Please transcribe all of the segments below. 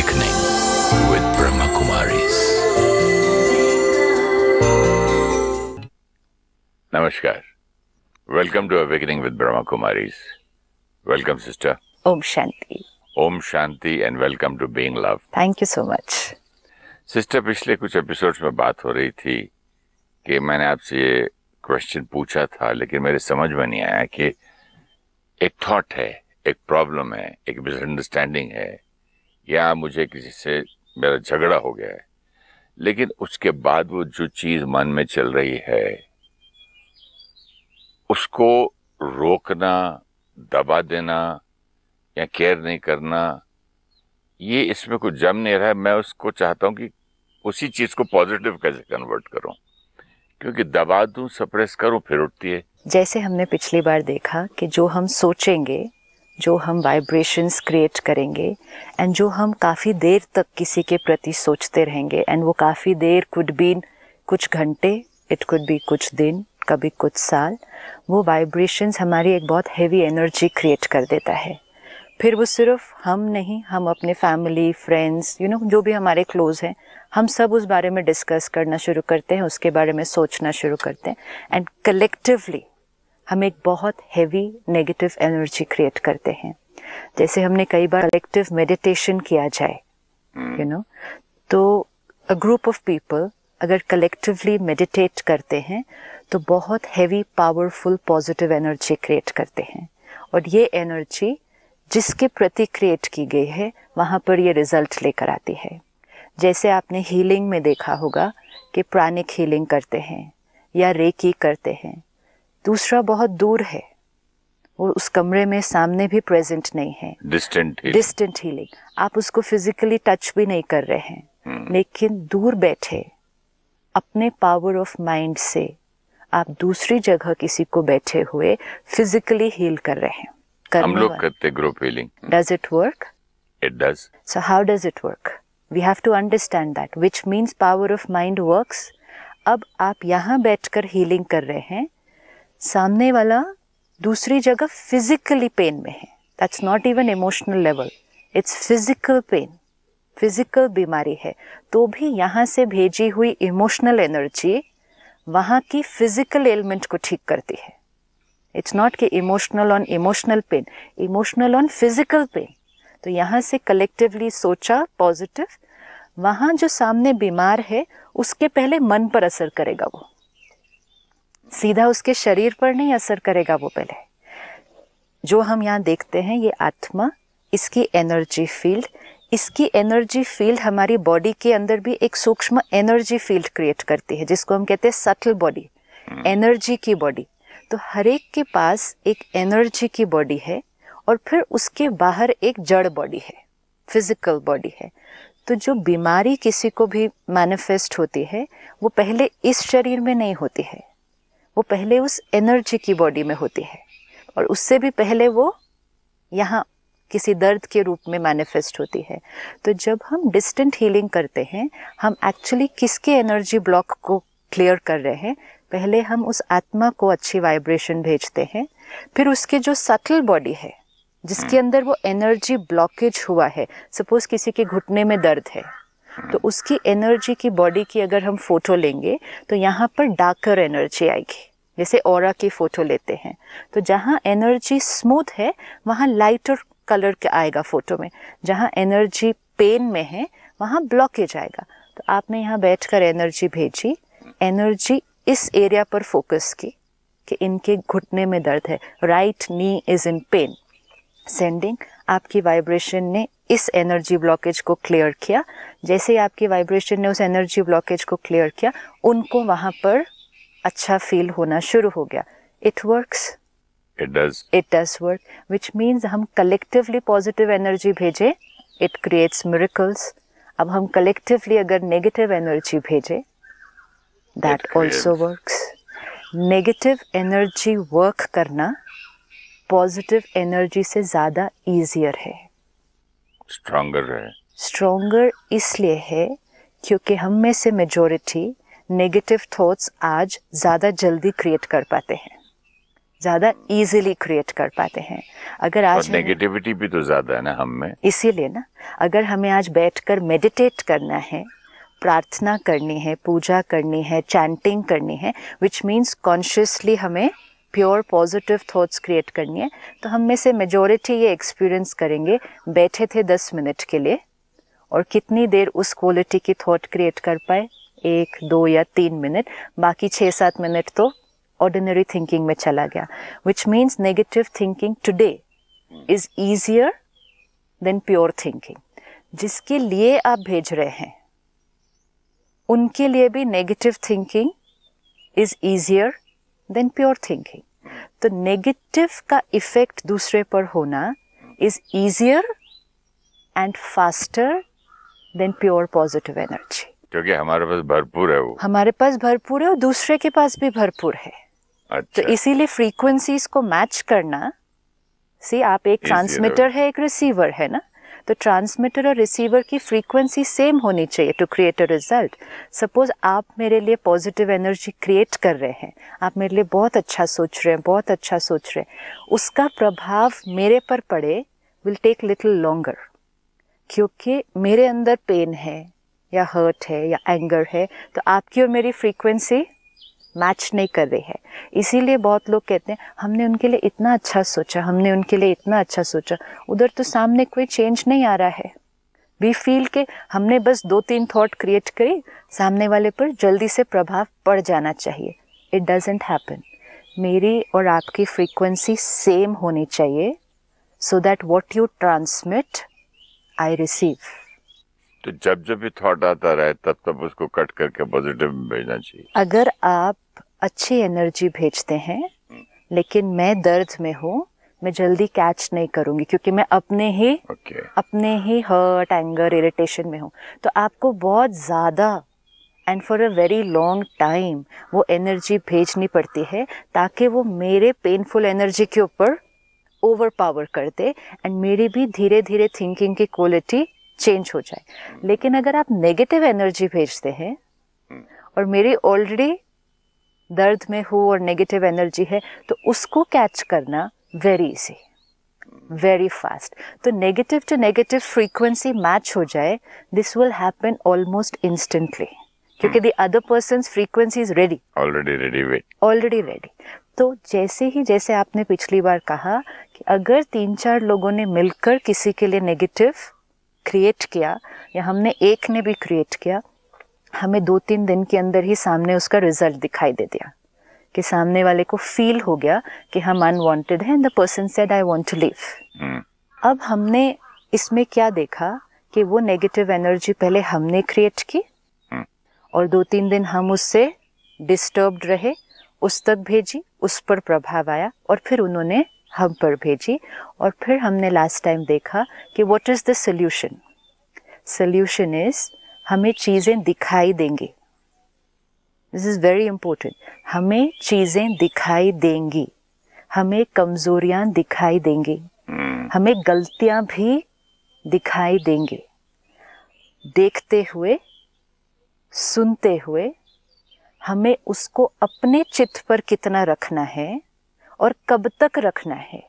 awakening with Brahma Kumaris. Namaskar. Welcome to Awakening with Brahma Kumaris. Welcome, sister. Om Shanti. Om Shanti and welcome to Being Love. Thank you so much. Sister पिछले कुछ episodes में बात हो रही थी कि मैंने आपसे ये क्वेश्चन पूछा था लेकिन मेरे समझ में नहीं आया कि एक थॉट है एक प्रॉब्लम है एक मिसअंडरस्टैंडिंग है या मुझे किसी से मेरा झगड़ा हो गया है लेकिन उसके बाद वो जो चीज मन में चल रही है उसको रोकना दबा देना या केयर नहीं करना ये इसमें कुछ जम नहीं रहा है मैं उसको चाहता हूं कि उसी चीज को पॉजिटिव कैसे कन्वर्ट करूं क्योंकि दबा दूं सप्रेस करूं फिर उठती है जैसे हमने पिछली बार देखा कि जो हम सोचेंगे जो हम वाइब्रेशंस क्रिएट करेंगे एंड जो हम काफ़ी देर तक किसी के प्रति सोचते रहेंगे एंड वो काफ़ी देर कुड बी कुछ घंटे इट कुड बी कुछ दिन कभी कुछ साल वो वाइब्रेशंस हमारी एक बहुत हेवी एनर्जी क्रिएट कर देता है फिर वो सिर्फ हम नहीं हम अपने फैमिली फ्रेंड्स यू नो जो भी हमारे क्लोज हैं हम सब उस बारे में डिस्कस करना शुरू करते हैं उसके बारे में सोचना शुरू करते हैं एंड कलेक्टिवली हम एक बहुत हैवी नेगेटिव एनर्जी क्रिएट करते हैं जैसे हमने कई बार कलेक्टिव मेडिटेशन किया जाए यू hmm. नो तो अ ग्रुप ऑफ पीपल अगर कलेक्टिवली मेडिटेट करते हैं तो बहुत heavy powerful positive energy create करते हैं और ये एनर्जी जिसके प्रति क्रिएट की गई है वहाँ पर ये रिजल्ट लेकर आती है जैसे आपने हीलिंग में देखा होगा कि प्राणिक हीलिंग करते हैं या रेकी करते हैं दूसरा बहुत दूर है वो उस कमरे में सामने भी प्रेजेंट नहीं है डिस्टेंट डिस्टेंट हीलिंग आप उसको फिजिकली टच भी नहीं कर रहे हैं hmm. लेकिन दूर बैठे अपने पावर ऑफ माइंड से आप दूसरी जगह किसी को बैठे हुए फिजिकली हील कर रहे हैं हम लोग करते group healing does it work it does so how does it work we have to understand that which means power of mind works अब आप यहाँ बैठकर हीलिंग कर रहे हैं सामने वाला दूसरी जगह फिजिकली पेन में है that's not even emotional level it's physical pain physical बीमारी है तो भी यहाँ से भेजी हुई इमोशनल एनर्जी वहाँ की फिजिकल एलिमेंट को ठीक करती है इट्स नॉट कि emotional on emotional pain emotional on physical pain तो यहाँ से कलेक्टिवली सोचा पॉजिटिव वहाँ जो सामने बीमार है उसके पहले मन पर असर करेगा वो सीधा उसके शरीर पर नहीं असर करेगा वो पहले जो हम यहाँ देखते हैं ये आत्मा इसकी एनर्जी फील्ड इसकी एनर्जी फील्ड हमारी बॉडी के अंदर भी एक सूक्ष्म एनर्जी फील्ड क्रिएट करती है जिसको हम कहते हैं सटल बॉडी एनर्जी की बॉडी तो हर एक के पास एक एनर्जी की बॉडी है और फिर उसके बाहर एक जड़ बॉडी है फिजिकल बॉडी है तो जो बीमारी किसी को भी मैनिफेस्ट होती है वो पहले इस शरीर में नहीं होती है वो पहले उस एनर्जी की बॉडी में होती है और उससे भी पहले वो यहाँ किसी दर्द के रूप में मैनिफेस्ट होती है तो जब हम डिस्टेंट हीलिंग करते हैं हम एक्चुअली किसके एनर्जी ब्लॉक को क्लियर कर रहे हैं पहले हम उस आत्मा को अच्छी वाइब्रेशन भेजते हैं फिर उसके जो सटल बॉडी है जिसके हम्म। अंदर वो एनर्जी ब्लॉकेज हुआ है सपोज किसी के घुटने में दर्द है तो उसकी एनर्जी की बॉडी की अगर हम फोटो लेंगे तो यहाँ पर डार्कर एनर्जी आएगी जैसे और की फ़ोटो लेते हैं तो जहाँ एनर्जी स्मूथ है वहाँ लाइटर कलर का आएगा फ़ोटो में जहाँ एनर्जी पेन में है वहाँ ब्लॉकेज आएगा तो आपने यहाँ बैठ कर एनर्जी भेजी एनर्जी इस एरिया पर फोकस की कि इनके घुटने में दर्द है right knee is in pain sending आपकी वाइब्रेशन ने इस एनर्जी ब्लॉकेज को क्लियर किया जैसे ही आपकी वाइब्रेशन ने उस एनर्जी ब्लॉकेज को क्लियर किया उनको वहां पर अच्छा फील होना शुरू हो गया it works it does it does work which means हम कलेक्टिवली पॉजिटिव एनर्जी भेजे इट क्रिएट्स मिरेकल्स अब हम कलेक्टिवली अगर नेगेटिव एनर्जी भेजे that also works negative energy work करना पॉजिटिव एनर्जी से ज़्यादा ईजियर है स्ट्रॉन्गर है स्ट्रोंगर इसलिए है क्योंकि हम में से मेजोरिटी नेगेटिव थॉट्स आज ज़्यादा जल्दी क्रिएट कर पाते हैं ज़्यादा इजीली क्रिएट कर पाते हैं अगर आज नेगेटिविटी भी तो ज़्यादा है ना हम में इसीलिए ना अगर हमें आज बैठकर मेडिटेट करना है प्रार्थना करनी है पूजा करनी है चैंटिंग करनी है विच मीन्स कॉन्शियसली हमें प्योर पॉजिटिव थॉट्स क्रिएट करनी है तो हम में से मेजोरिटी ये एक्सपीरियंस करेंगे बैठे थे दस मिनट के लिए और कितनी देर उस क्वालिटी की थॉट क्रिएट कर पाए एक दो या तीन मिनट बाकी छः सात मिनट तो ऑर्डिनरी थिंकिंग में चला गया which means negative thinking today is easier than pure thinking जिसके लिए आप भेज रहे हैं उनके लिए भी negative thinking is easier than pure thinking तो नेगेटिव का इफेक्ट दूसरे पर होना is easier and faster than pure positive energy क्योंकि हमारे पास भरपूर है वो हमारे पास भरपूर है और दूसरे के पास भी भरपूर है अच्छा। तो इसीलिए फ्रीक्वेंसीज को मैच करना सी आप एक ट्रांसमीटर है एक रिसीवर है ना तो ट्रांसमीटर और रिसीवर की फ्रीक्वेंसी सेम होनी चाहिए to create a result suppose आप मेरे लिए पॉजिटिव एनर्जी क्रिएट कर रहे हैं आप मेरे लिए बहुत अच्छा सोच रहे हैं बहुत अच्छा सोच रहे हैं उसका प्रभाव मेरे पर पड़े विल टेक लिटिल लॉन्गर क्योंकि मेरे अंदर पेन है या हर्ट है या एंगर है तो आपकी और मेरी फ्रीक्वेंसी मैच नहीं कर रहे हैं इसीलिए बहुत लोग कहते हैं हमने उनके लिए इतना अच्छा सोचा हमने उनके लिए इतना अच्छा सोचा उधर तो सामने कोई चेंज नहीं आ रहा है वी फील के हमने बस दो तीन थॉट क्रिएट करी सामने वाले पर जल्दी से प्रभाव पड़ जाना चाहिए इट डजेंट हैपन मेरी और आपकी फ्रीक्वेंसी सेम होनी चाहिए so that what you transmit I receive तो जब जब भी थॉट आता रहे तब तब उसको कट करके पॉजिटिव में भेजना चाहिए अगर आप अच्छी एनर्जी भेजते हैं लेकिन मैं दर्द में हूँ मैं जल्दी कैच नहीं करूंगी क्योंकि मैं अपने ही okay. अपने ही हर्ट एंगर इरिटेशन में हूँ तो आपको बहुत ज़्यादा and for a very long time वो एनर्जी भेजनी पड़ती है ताकि वो मेरे पेनफुल एनर्जी के ऊपर ओवर पावर कर दे एंड मेरी भी धीरे धीरे थिंकिंग की क्वालिटी चेंज हो जाए hmm. लेकिन अगर आप नेगेटिव एनर्जी भेजते हैं hmm. और मेरी ऑलरेडी दर्द में हो और नेगेटिव एनर्जी है तो उसको कैच करना वेरी इजी वेरी फास्ट तो negative to negative frequency match हो जाए this will happen almost instantly क्योंकि the other person frequency is ready already ready already ready तो जैसे ही जैसे आपने पिछली बार कहा कि अगर तीन चार लोगों ने मिलकर किसी के लिए नेगेटिव क्रिएट किया या हमने एक ने भी क्रिएट किया हमें दो तीन दिन के अंदर ही सामने उसका रिजल्ट दिखाई दे दिया कि सामने वाले को फील हो गया कि हम अनवांटेड हैं and the person said I want to live अब हमने इसमें क्या देखा कि वो नेगेटिव एनर्जी पहले हमने क्रिएट की hmm. और दो तीन दिन हम उससे डिस्टर्ब रहे उस तक भेजी उस पर प्रभाव आया और फिर उन्होंने हम पर भेजी और फिर हमने लास्ट टाइम देखा कि what is the solution solution is हमें चीज़ें दिखाई देंगी दिस इज़ वेरी इंपॉर्टेंट हमें चीज़ें दिखाई देंगी हमें कमज़ोरियाँ दिखाई देंगी hmm. हमें गलतियाँ भी दिखाई देंगी देखते हुए सुनते हुए हमें उसको अपने चित्त पर कितना रखना है और कब तक रखना है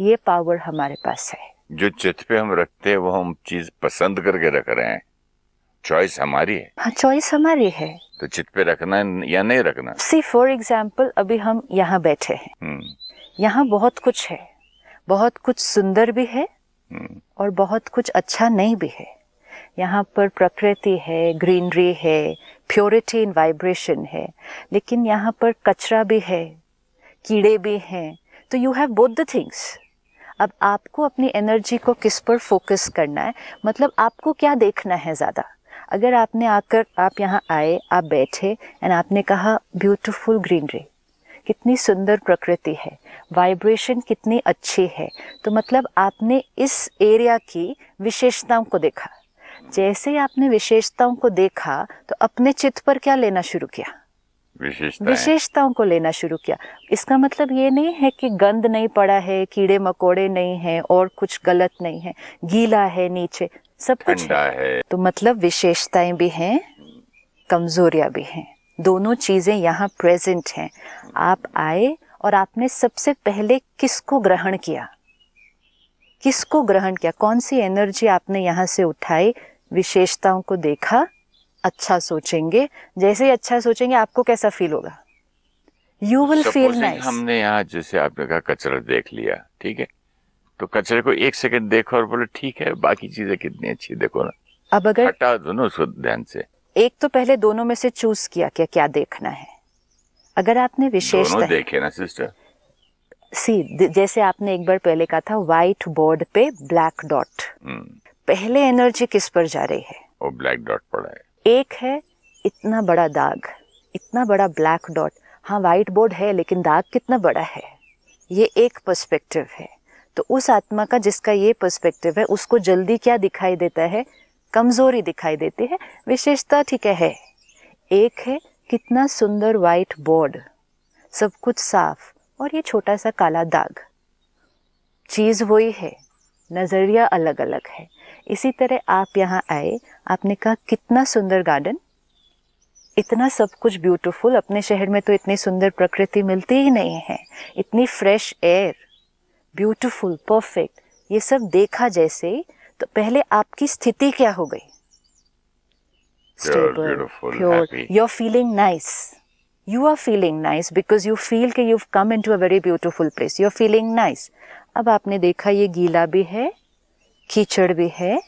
ये पावर हमारे पास है जो चित पे हम रखते हैं वो हम चीज पसंद करके रख रहे हैं चॉइस हमारी है हाँ चॉइस हमारी है तो चित पे रखना या नहीं रखना सी फॉर एग्जाम्पल अभी हम यहाँ बैठे हैं हम्म। यहाँ बहुत कुछ है बहुत कुछ सुंदर भी है हम्म। और बहुत कुछ अच्छा नहीं भी है यहाँ पर प्रकृति है ग्रीनरी है प्योरिटी इन वाइब्रेशन है लेकिन यहाँ पर कचरा भी है कीड़े भी हैं तो you have both the things अब आपको अपनी एनर्जी को किस पर फोकस करना है मतलब आपको क्या देखना है ज़्यादा अगर आपने आकर आप यहाँ आए आप बैठे एंड आपने कहा ब्यूटीफुल ग्रीनरी कितनी सुंदर प्रकृति है वाइब्रेशन कितनी अच्छी है तो मतलब आपने इस एरिया की विशेषताओं को देखा जैसे ही आपने विशेषताओं को देखा तो अपने चित्त पर क्या लेना शुरू किया विशेषताएं विशेषताओं को लेना शुरू किया इसका मतलब ये नहीं है कि गंद नहीं पड़ा है कीड़े मकोड़े नहीं है और कुछ गलत नहीं है गीला है नीचे सब कुछ है।, है तो मतलब विशेषताएं भी हैं कमजोरियां भी हैं दोनों चीजें यहाँ प्रेजेंट हैं आप आए और आपने सबसे पहले किसको ग्रहण किया किसको ग्रहण किया कौन सी एनर्जी आपने यहाँ से उठाई विशेषताओं को देखा अच्छा सोचेंगे जैसे ही अच्छा सोचेंगे आपको कैसा फील होगा यू विल फील नाइस हमने यहाँ जैसे आपने कहा कचरा देख लिया ठीक है तो कचरे को एक सेकंड देखो और बोलो ठीक है बाकी चीजें कितनी अच्छी देखो ना अब अगर हटा दो ना उसको ध्यान से एक तो पहले दोनों में से चूज किया क्या क्या देखना है अगर आपने विशेष देखे ना सिस्टर सी जैसे आपने एक बार पहले कहा था व्हाइट बोर्ड पे ब्लैक हम्म। डॉट पहले एनर्जी किस पर जा रही है वो ब्लैक डॉट पड़ा है एक है इतना बड़ा दाग इतना बड़ा ब्लैक डॉट हाँ वाइट बोर्ड है लेकिन दाग कितना बड़ा है ये एक पर्सपेक्टिव है तो उस आत्मा का जिसका ये पर्सपेक्टिव है उसको जल्दी क्या दिखाई देता है कमजोरी दिखाई देती है विशेषता ठीक है एक है कितना सुंदर वाइट बोर्ड सब कुछ साफ और ये छोटा सा काला दाग चीज़ वही है नज़रिया अलग अलग है इसी तरह आप यहाँ आए आपने कहा कितना सुंदर गार्डन इतना सब कुछ ब्यूटीफुल अपने शहर में तो इतनी सुंदर प्रकृति मिलती ही नहीं है इतनी फ्रेश एयर ब्यूटीफुल परफेक्ट ये सब देखा जैसे तो पहले आपकी स्थिति क्या हो गई you you're feeling nice you are feeling nice because you feel के you come into a very beautiful place you are feeling nice अब आपने देखा ये गीला भी है कीचड़ भी है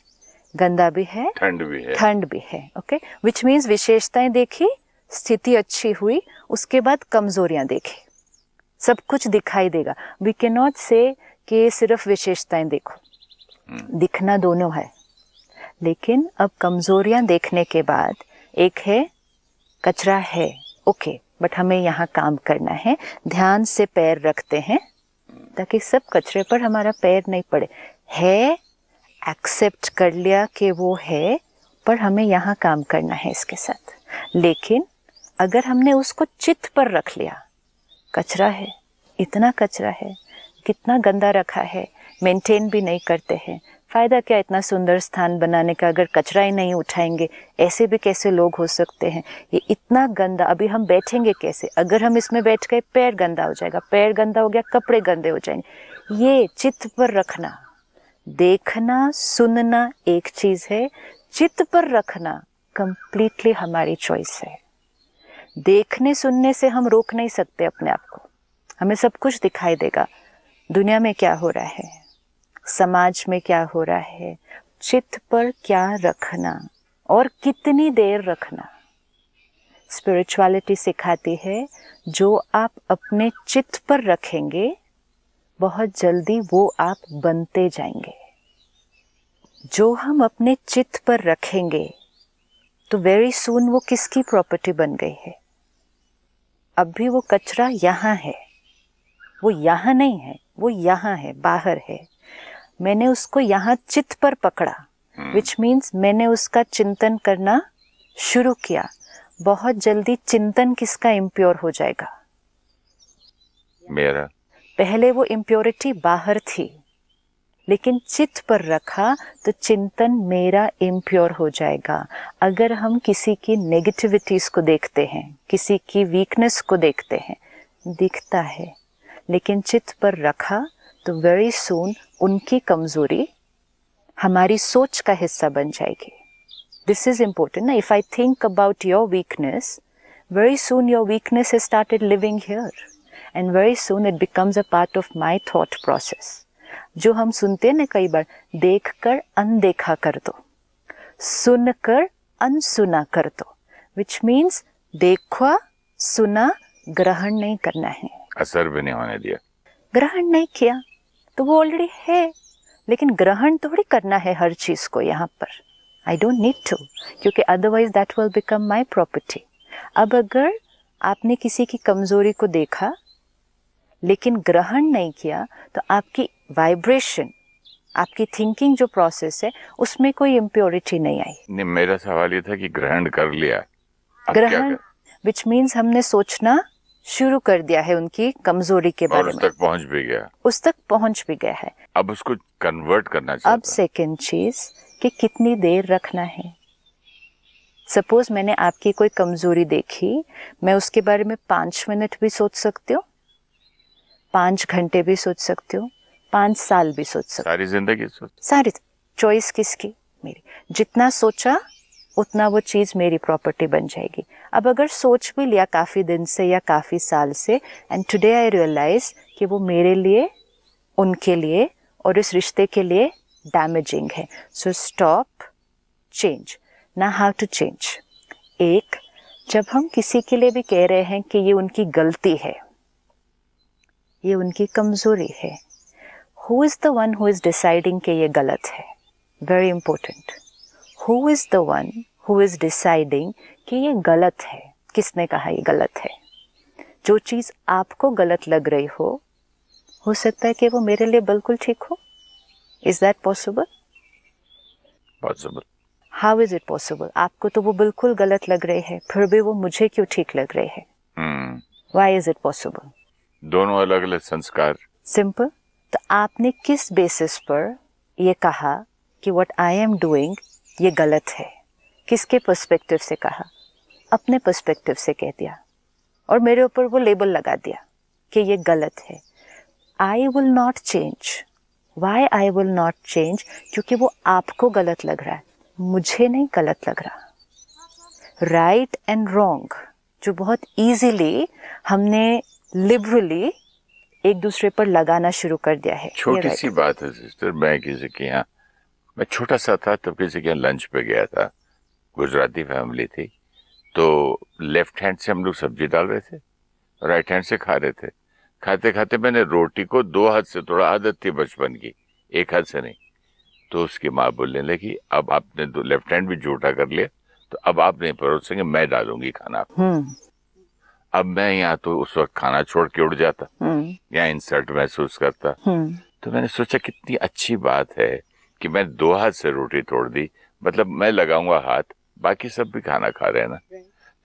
गंदा भी है ठंड भी है ठंड भी है ओके विच मीन्स विशेषताएं देखी स्थिति अच्छी हुई उसके बाद कमजोरियां देखी सब कुछ दिखाई देगा वी के नॉट से कि सिर्फ विशेषताएं देखो hmm. दिखना दोनों है लेकिन अब कमजोरियां देखने के बाद एक है कचरा है ओके बट हमें यहाँ काम करना है ध्यान से पैर रखते हैं ताकि सब कचरे पर हमारा पैर नहीं पड़े है एक्सेप्ट कर लिया कि वो है पर हमें यहाँ काम करना है इसके साथ लेकिन अगर हमने उसको चित पर रख लिया कचरा है इतना कचरा है कितना गंदा रखा है मेंटेन भी नहीं करते हैं फ़ायदा क्या इतना सुंदर स्थान बनाने का अगर कचरा ही नहीं उठाएंगे ऐसे भी कैसे लोग हो सकते हैं ये इतना गंदा अभी हम बैठेंगे कैसे अगर हम इसमें बैठ गए पैर गंदा हो जाएगा पैर गंदा हो गया कपड़े गंदे हो जाएंगे ये चित्त पर रखना देखना सुनना एक चीज है चित्त पर रखना कंप्लीटली हमारी चॉइस है देखने सुनने से हम रोक नहीं सकते अपने आप को हमें सब कुछ दिखाई देगा दुनिया में क्या हो रहा है समाज में क्या हो रहा है चित्त पर क्या रखना और कितनी देर रखना स्पिरिचुअलिटी सिखाती है जो आप अपने चित्त पर रखेंगे बहुत जल्दी वो आप बनते जाएंगे जो हम अपने चित्त पर रखेंगे तो वेरी सून वो किसकी प्रॉपर्टी बन गई है अब भी वो कचरा यहाँ है वो यहाँ नहीं है वो यहाँ है बाहर है मैंने उसको यहाँ चित्त पर पकड़ा विच hmm. मीन्स मैंने उसका चिंतन करना शुरू किया बहुत जल्दी चिंतन किसका इम्प्योर हो जाएगा मेरा पहले वो इम्प्योरिटी बाहर थी लेकिन चित्त पर रखा तो चिंतन मेरा इम्प्योर हो जाएगा अगर हम किसी की नेगेटिविटीज़ को देखते हैं किसी की वीकनेस को देखते हैं दिखता है लेकिन चित्त पर रखा तो वेरी सोन उनकी कमज़ोरी हमारी सोच का हिस्सा बन जाएगी दिस इज़ इम्पोर्टेंट ना if I think about your weakness very soon your weakness started living here and very very it becomes a part of my thought process जो हम सुनते ना कई बार देख कर अनदेखा कर दो सुन कर अनसुना कर दो विच मीन्स देखा सुना ग्रहण नहीं करना है असर भी नहीं होने दिया ग्रहण नहीं किया तो वो ऑलरेडी है लेकिन ग्रहण थोड़ी करना है हर चीज को यहाँ पर आई डोंट नीड टू क्योंकि otherwise that will become my property अब अगर आपने किसी की कमजोरी को देखा लेकिन ग्रहण नहीं किया तो आपकी वाइब्रेशन आपकी थिंकिंग जो प्रोसेस है उसमें कोई इम्प्योरिटी नहीं आई नहीं मेरा सवाल ये था कि ग्रहण कर लिया ग्रहण विच मीन्स हमने सोचना शुरू कर दिया है उनकी कमजोरी के बारे में उस तक पहुंच भी गया उस तक पहुंच भी गया है अब उसको कन्वर्ट करना चाहिए अब सेकेंड चीज कि कितनी देर रखना है सपोज मैंने आपकी कोई कमजोरी देखी मैं उसके बारे में पांच मिनट भी सोच सकती हूँ पाँच घंटे भी सोच सकते हो पाँच साल भी सोच सकते सारी जिंदगी सारी चॉइस किसकी मेरी जितना सोचा उतना वो चीज़ मेरी प्रॉपर्टी बन जाएगी अब अगर सोच भी लिया काफ़ी दिन से या काफ़ी साल से एंड टुडे आई रियलाइज कि वो मेरे लिए उनके लिए और इस रिश्ते के लिए डैमेजिंग है सो स्टॉप चेंज ना हाउ टू चेंज एक जब हम किसी के लिए भी कह रहे हैं कि ये उनकी गलती है ये उनकी कमज़ोरी है who is the one who is deciding कि ये गलत है very important who is the one who is deciding कि ये गलत है किसने कहा ये गलत है जो चीज़ आपको गलत लग रही हो हो सकता है कि वो मेरे लिए बिल्कुल ठीक हो is that possible possible how is it possible आपको तो वो बिल्कुल गलत लग रहे हैं फिर भी वो मुझे क्यों ठीक लग रहे हैं वाई इज इट पॉसिबल दोनों अलग अलग संस्कार सिंपल तो आपने किस बेसिस पर ये कहा कि व्हाट आई एम डूइंग ये गलत है किसके पर्सपेक्टिव से कहा अपने पर्सपेक्टिव से कह दिया और मेरे ऊपर वो लेबल लगा दिया कि ये गलत है I will not change why I will not change क्योंकि वो आपको गलत लग रहा है मुझे नहीं गलत लग रहा राइट एंड रॉन्ग जो बहुत ईजीली हमने लिबरली एक दूसरे पर लगाना शुरू कर दिया है छोटी सी बात है सिस्टर मैं किसी के यहाँ मैं छोटा सा था तब किसी के यहाँ लंच पे गया था गुजराती फैमिली थी तो लेफ्ट हैंड से हम लोग सब्जी डाल रहे थे राइट हैंड से खा रहे थे खाते खाते मैंने रोटी को दो हाथ से थोड़ा आदत थी बचपन की एक हाथ से नहीं तो उसकी माँ बोलने लगी अब आपने लेफ्ट हैंड भी जोटा कर लिया तो अब आप नहीं परोसेंगे मैं डालूंगी खाना अब मैं यहाँ तो उस वक्त खाना छोड़ के उड़ जाता हम्म। या इंसल्ट महसूस करता हम्म। तो मैंने सोचा कितनी अच्छी बात है कि मैं दो हाथ से रोटी तोड़ दी मतलब मैं लगाऊंगा हाथ बाकी सब भी खाना खा रहे हैं ना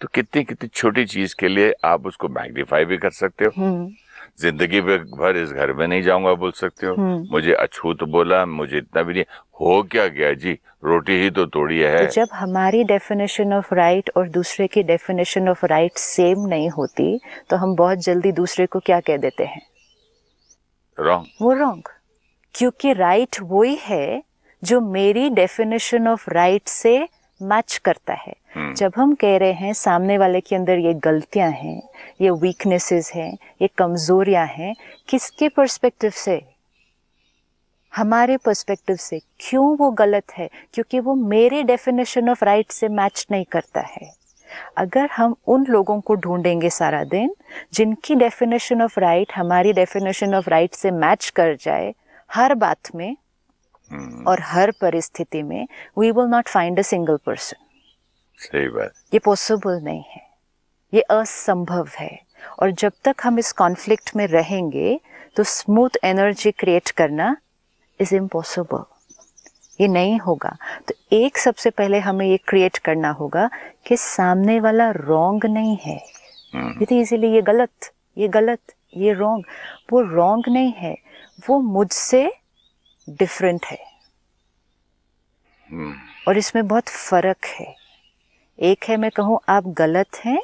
तो कितनी कितनी छोटी चीज के लिए आप उसको मैग्नीफाई भी कर सकते हो हम्म। जिंदगी भर इस घर में नहीं जाऊंगा बोल सकते हो हम्म। मुझे अछूत बोला मुझे इतना भी नहीं हो क्या गया जी रोटी ही तो तोड़ी है तो जब हमारी डेफिनेशन ऑफ राइट और दूसरे की डेफिनेशन ऑफ राइट सेम नहीं होती तो हम बहुत जल्दी दूसरे को क्या कह देते हैं रॉन्ग वो रॉन्ग क्योंकि राइट right वही है जो मेरी डेफिनेशन ऑफ राइट से मैच करता है हम्म। जब हम कह रहे हैं सामने वाले के अंदर ये गलतियां हैं ये वीकनेसेस हैं ये कमजोरियां हैं किसके पर्सपेक्टिव से हमारे पर्सपेक्टिव से क्यों वो गलत है क्योंकि वो मेरे डेफिनेशन ऑफ राइट से मैच नहीं करता है अगर हम उन लोगों को ढूंढेंगे सारा दिन जिनकी डेफिनेशन ऑफ राइट हमारी डेफिनेशन ऑफ राइट से मैच कर जाए हर बात में हम्म। और हर परिस्थिति में we will not find a single person सही बात ये पॉसिबल नहीं है ये असंभव है और जब तक हम इस कॉन्फ्लिक्ट में रहेंगे तो स्मूथ एनर्जी क्रिएट करना इज इम्पॉसिबल ये नहीं होगा तो एक सबसे पहले हमें ये क्रिएट करना होगा कि सामने वाला रॉन्ग नहीं है hmm. हम्म। इजीली ये गलत ये गलत ये रॉन्ग वो रॉन्ग नहीं है वो मुझसे डिफरेंट है hmm. और इसमें बहुत फर्क है एक है मैं कहूँ आप गलत हैं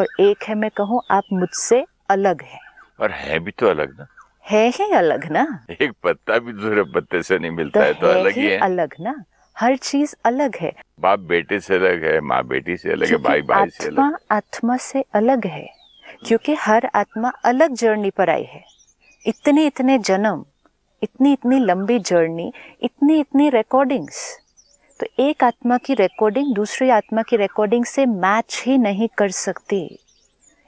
और एक है मैं कहूँ आप मुझसे अलग हैं और है भी तो अलग ना है ही अलग ना एक पत्ता भी दूसरे पत्ते से नहीं मिलता तो है तो है अलग ही है अलग ना हर चीज अलग है बाप बेटे से अलग है माँ बेटी से अलग है भाई भाई से अलग आत्मा से अलग है क्योंकि हर आत्मा अलग जर्नी पर आई है इतने इतने जन्म इतनी इतनी लंबी जर्नी इतनी इतनी रिकॉर्डिंग्स तो एक आत्मा की रिकॉर्डिंग दूसरी आत्मा की रिकॉर्डिंग से मैच ही नहीं कर सकती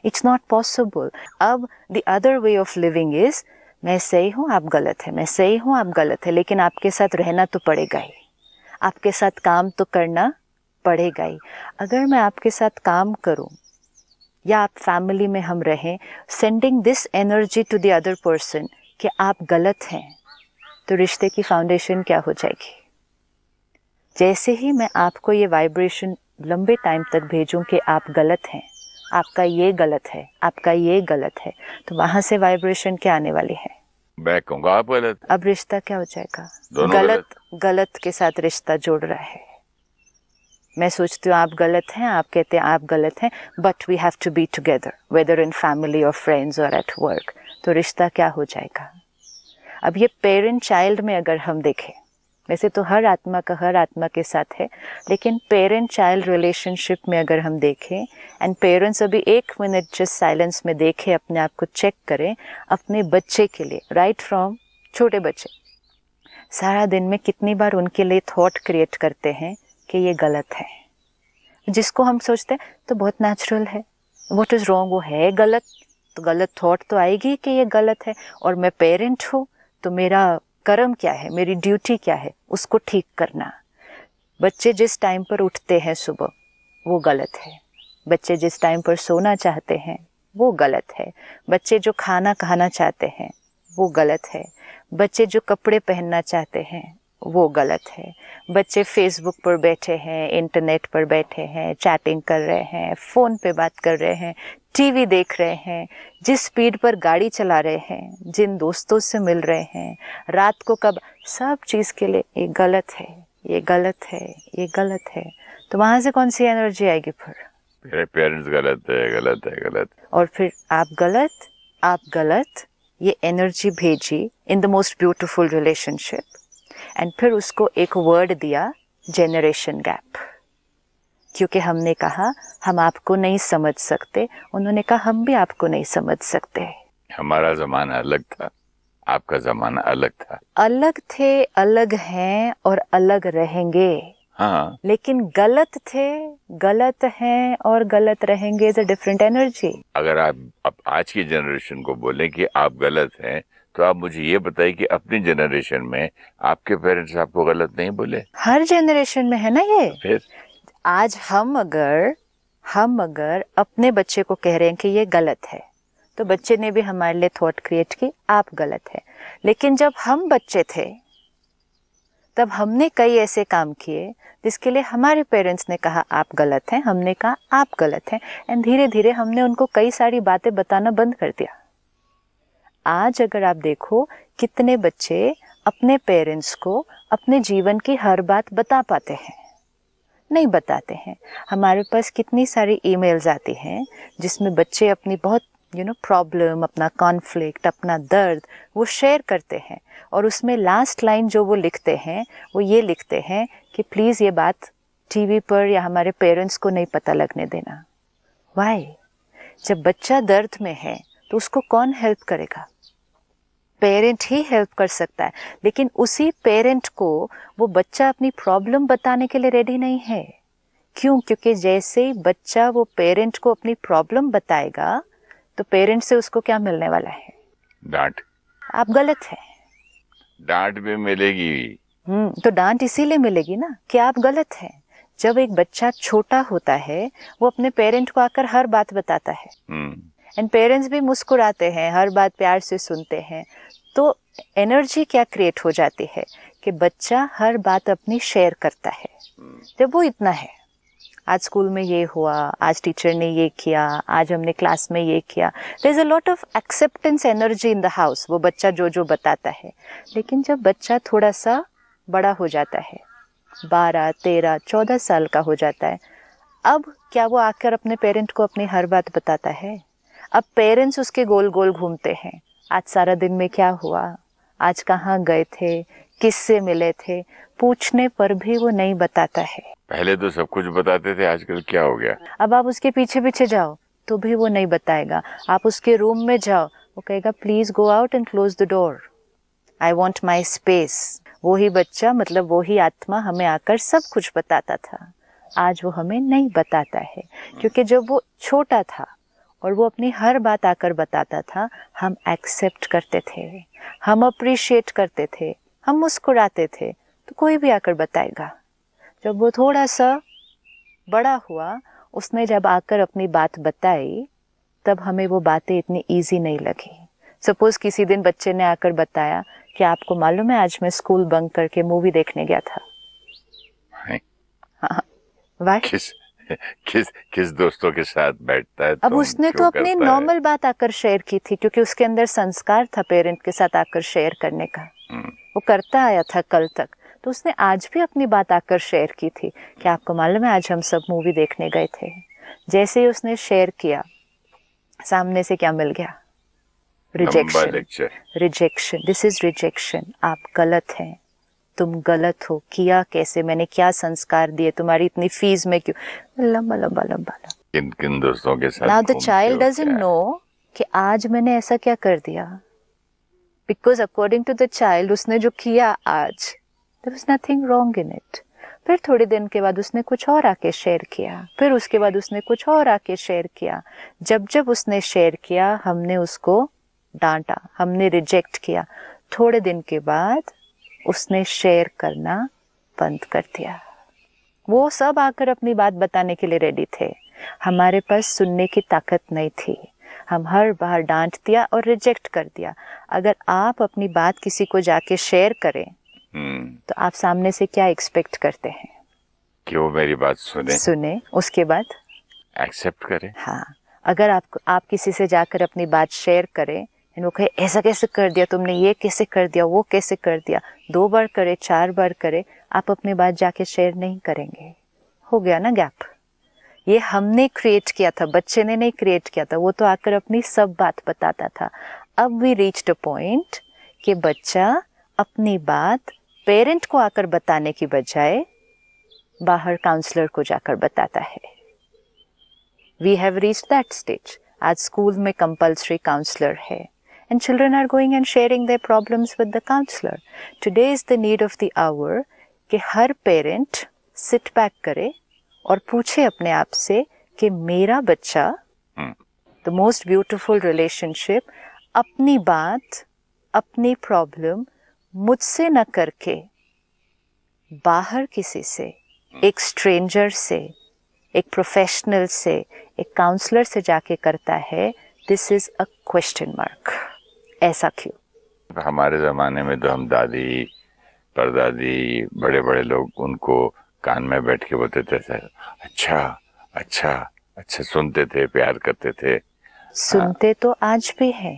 इट्स नॉट पॉसिबल अब the other way of living is मैं सही हूँ आप गलत है मैं सही हूँ आप गलत है लेकिन आपके साथ रहना तो पड़ेगा ही आपके साथ काम तो करना पड़ेगा ही अगर मैं आपके साथ काम करूँ या आप फैमिली में हम रहें sending this energy to the other person कि आप गलत हैं तो रिश्ते की फाउंडेशन क्या हो जाएगी जैसे ही मैं आपको ये वाइब्रेशन लंबे टाइम तक भेजूं कि आप गलत हैं आपका ये गलत है आपका ये गलत है तो वहां से वाइब्रेशन क्या आने वाली है मैं आप गलत अब रिश्ता क्या हो जाएगा गलत, गलत गलत के साथ रिश्ता जोड़ रहा है मैं सोचती हूँ आप गलत हैं आप कहते हैं आप गलत हैं but we have to be together whether in family और फ्रेंड्स और एट वर्क तो रिश्ता क्या हो जाएगा अब ये पेरेंट चाइल्ड में अगर हम देखें वैसे तो हर आत्मा का हर आत्मा के साथ है लेकिन पेरेंट चाइल्ड रिलेशनशिप में अगर हम देखें एंड पेरेंट्स अभी एक मिनट जस्ट साइलेंस में देखें अपने आप को चेक करें अपने बच्चे के लिए राइट फ्रॉम छोटे बच्चे सारा दिन में कितनी बार उनके लिए थॉट क्रिएट करते हैं कि ये गलत है जिसको हम सोचते हैं तो बहुत नेचुरल है वॉट इज़ रॉन्ग वो है गलत तो गलत थॉट तो आएगी कि ये गलत है और मैं पेरेंट हूँ तो मेरा कर्म क्या है मेरी ड्यूटी क्या है उसको ठीक करना बच्चे जिस टाइम पर उठते हैं सुबह वो गलत है बच्चे जिस टाइम पर सोना चाहते हैं वो गलत है बच्चे जो खाना खाना चाहते हैं वो गलत है बच्चे जो कपड़े पहनना चाहते हैं वो गलत है बच्चे फेसबुक पर बैठे हैं इंटरनेट पर बैठे हैं चैटिंग कर रहे हैं फ़ोन पे बात कर रहे हैं टीवी देख रहे हैं जिस स्पीड पर गाड़ी चला रहे हैं जिन दोस्तों से मिल रहे हैं रात को कब सब चीज़ के लिए ये गलत है ये गलत है ये गलत है तो वहाँ से कौन सी एनर्जी आएगी फिर मेरे पेरेंट्स गलत है गलत है गलत और फिर आप गलत आप गलत ये एनर्जी भेजी in the most beautiful relationship and फिर उसको एक वर्ड दिया जेनरेशन गैप क्योंकि हमने कहा हम आपको नहीं समझ सकते उन्होंने कहा हम भी आपको नहीं समझ सकते हमारा जमाना अलग था आपका जमाना अलग था अलग थे अलग हैं और अलग रहेंगे हाँ लेकिन गलत थे गलत हैं और गलत रहेंगे इज अ डिफरेंट एनर्जी अगर आप, आप आज की जनरेशन को बोले कि आप गलत हैं तो आप मुझे ये बताइए कि अपनी जनरेशन में आपके पेरेंट्स आपको गलत नहीं बोले हर जनरेशन में है ना ये फिर आज हम अगर हम अगर अपने बच्चे को कह रहे हैं कि ये गलत है तो बच्चे ने भी हमारे लिए थॉट क्रिएट की आप गलत है लेकिन जब हम बच्चे थे तब हमने कई ऐसे काम किए जिसके लिए हमारे पेरेंट्स ने कहा आप गलत हैं हमने कहा आप गलत हैं एंड धीरे धीरे हमने उनको कई सारी बातें बताना बंद कर दिया आज अगर आप देखो कितने बच्चे अपने पेरेंट्स को अपने जीवन की हर बात बता पाते हैं नहीं बताते हैं हमारे पास कितनी सारी ईमेल्स आती हैं जिसमें बच्चे अपनी बहुत यू नो प्रॉब्लम अपना कॉन्फ्लिक्ट अपना दर्द वो शेयर करते हैं और उसमें लास्ट लाइन जो वो लिखते हैं वो ये लिखते हैं कि प्लीज़ ये बात टीवी पर या हमारे पेरेंट्स को नहीं पता लगने देना वाई जब बच्चा दर्द में है तो उसको कौन हेल्प करेगा पेरेंट ही हेल्प कर सकता है लेकिन उसी पेरेंट को वो बच्चा अपनी प्रॉब्लम बताने के लिए रेडी नहीं है क्यों क्योंकि जैसे ही बच्चा वो पेरेंट को अपनी प्रॉब्लम बताएगा तो पेरेंट से उसको क्या मिलने वाला है डांट आप गलत है डांट भी मिलेगी हम्म तो डांट इसीलिए मिलेगी ना कि आप गलत है जब एक बच्चा छोटा होता है वो अपने पेरेंट को आकर हर बात बताता है एंड हम्म। पेरेंट्स भी मुस्कुराते हैं हर बात प्यार से सुनते हैं तो एनर्जी क्या क्रिएट हो जाती है कि बच्चा हर बात अपनी शेयर करता है जब वो इतना है आज स्कूल में ये हुआ आज टीचर ने ये किया आज हमने क्लास में ये किया there is a lot of acceptance energy in the house वो बच्चा जो जो बताता है लेकिन जब बच्चा थोड़ा सा बड़ा हो जाता है बारह तेरह चौदह साल का हो जाता है अब क्या वो आकर अपने पेरेंट को अपनी हर बात बताता है अब पेरेंट्स उसके गोल गोल घूमते हैं आज सारा दिन में क्या हुआ आज कहाँ गए थे किससे मिले थे पूछने पर भी वो नहीं बताता है पहले तो सब कुछ बताते थे आजकल क्या हो गया अब आप उसके पीछे पीछे जाओ तो भी वो नहीं बताएगा आप उसके रूम में जाओ वो कहेगा please go out and close the door I want my space वो ही बच्चा मतलब वो ही आत्मा हमें आकर सब कुछ बताता था आज वो हमें नहीं बताता है क्योंकि जब वो छोटा था और वो अपनी हर बात आकर बताता था हम एक्सेप्ट करते थे हम अप्रिशिएट करते थे हम मुस्कुराते थे तो कोई भी आकर बताएगा जब वो थोड़ा सा बड़ा हुआ उसने जब आकर अपनी बात बताई तब हमें वो बातें इतनी ईजी नहीं लगी सपोज़ किसी दिन बच्चे ने आकर बताया कि आपको मालूम है आज मैं स्कूल बंक करके मूवी देखने गया था वाई हाँ, हाँ। किस किस दोस्तों के साथ बैठता है अब उसने तो अपनी नॉर्मल बात आकर शेयर की थी क्योंकि उसके अंदर संस्कार था पेरेंट के साथ आकर शेयर करने का हम्म। वो करता आया था कल तक तो उसने आज भी अपनी बात आकर शेयर की थी कि आपको मालूम है आज हम सब मूवी देखने गए थे जैसे ही उसने शेयर किया सामने से क्या मिल गया rejection rejection this is rejection आप गलत हैं तुम गलत हो किया कैसे मैंने क्या संस्कार दिए तुम्हारी इतनी फीस में क्यों लंबा लंबा लंबा किन किन दोस्तों के साथ now the child doesn't know कि आज मैंने ऐसा क्या कर दिया because according to the child उसने जो किया आज there was nothing wrong in it फिर थोड़े दिन के बाद उसने कुछ और आके शेयर किया फिर उसके बाद उसने कुछ और आके शेयर किया जब जब उसने शेयर किया हमने उसको डांटा हमने रिजेक्ट किया थोड़े दिन के बाद उसने शेयर करना बंद कर दिया वो सब आकर अपनी बात बताने के लिए रेडी थे हमारे पास सुनने की ताकत नहीं थी हम हर बार डांट दिया और रिजेक्ट कर दिया अगर आप अपनी बात किसी को जाके शेयर करें हम्म। तो आप सामने से क्या एक्सपेक्ट करते हैं कि वो मेरी बात सुने सुने उसके बाद एक्सेप्ट करें हाँ अगर आप आप किसी से जाकर अपनी बात शेयर करें एंड वो कहे ऐसा कैसे कर दिया तुमने ये कैसे कर दिया वो कैसे कर दिया दो बार करे चार बार करे आप अपनी बात जाके शेयर नहीं करेंगे हो गया ना गैप ये हमने क्रिएट किया था बच्चे ने नहीं क्रिएट किया था वो तो आकर अपनी सब बात बताता था अब वी रीच द पॉइंट कि बच्चा अपनी बात पेरेंट को आकर बताने की बजाय बाहर काउंसलर को जाकर बताता है we have reach that stage आज स्कूल में कंपलसरी काउंसलर है and children are going and sharing the problems with the counsellor today is the need of the hour कि हर पेरेंट सिट बैक करे और पूछे अपने आप से कि मेरा बच्चा द मोस्ट ब्यूटिफुल रिलेशनशिप अपनी बात अपनी प्रॉब्लम मुझसे न करके बाहर किसी से hmm. एक स्ट्रेंजर से एक प्रोफेशनल से एक काउंसलर से जाके करता है this is a question mark ऐसा क्यों हमारे ज़माने में तो हम दादी परदादी बड़े बड़े लोग उनको कान में बैठ के बोलते थे अच्छा अच्छा अच्छा सुनते थे प्यार करते थे सुनते हाँ। तो आज भी है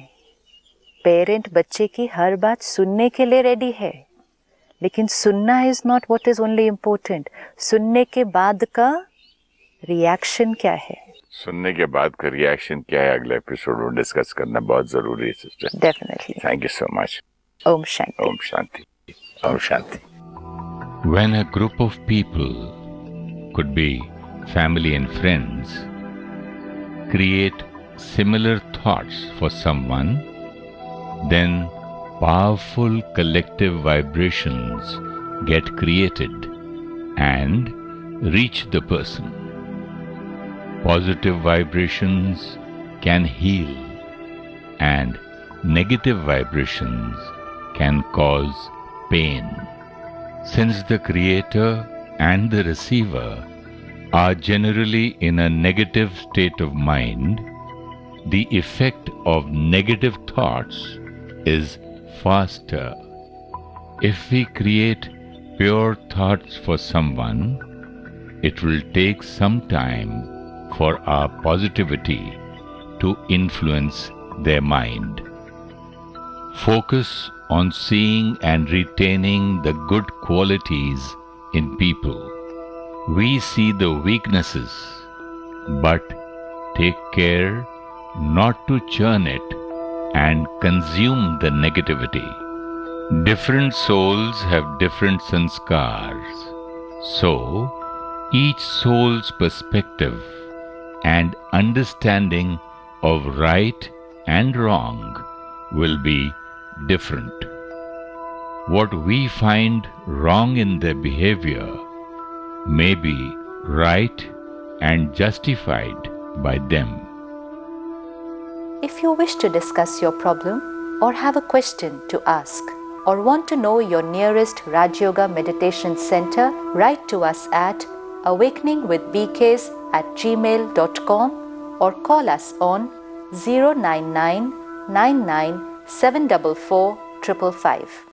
पेरेंट बच्चे की हर बात सुनने के लिए रेडी है लेकिन सुनना is not what is only important सुनने के बाद का रिएक्शन क्या है सुनने के बाद का रिएक्शन क्या है अगले एपिसोड में डिस्कस करना बहुत जरूरी है sister definitely thank you so much ओम शांति ओम शांति ओम शांति when a group of people could be family and friends create similar thoughts for someone then powerful collective vibrations get created and reach the person positive vibrations can heal and negative vibrations can cause pain. Since the creator and the receiver are generally in a negative state of mind, the effect of negative thoughts is faster. If we create pure thoughts for someone, it will take some time for our positivity to influence their mind. Focus on seeing and retaining the good qualities in people. We see the weaknesses, but take care not to churn it and consume the negativity. Different souls have different sanskars. So, each soul's perspective and understanding of right and wrong will be different. What we find wrong in their behavior may be right and justified by them. If you wish to discuss your problem or have a question to ask or want to know your nearest Raj Yoga Meditation Center, write to us at awakeningwithbks at gmail.com or call us on 099 99 744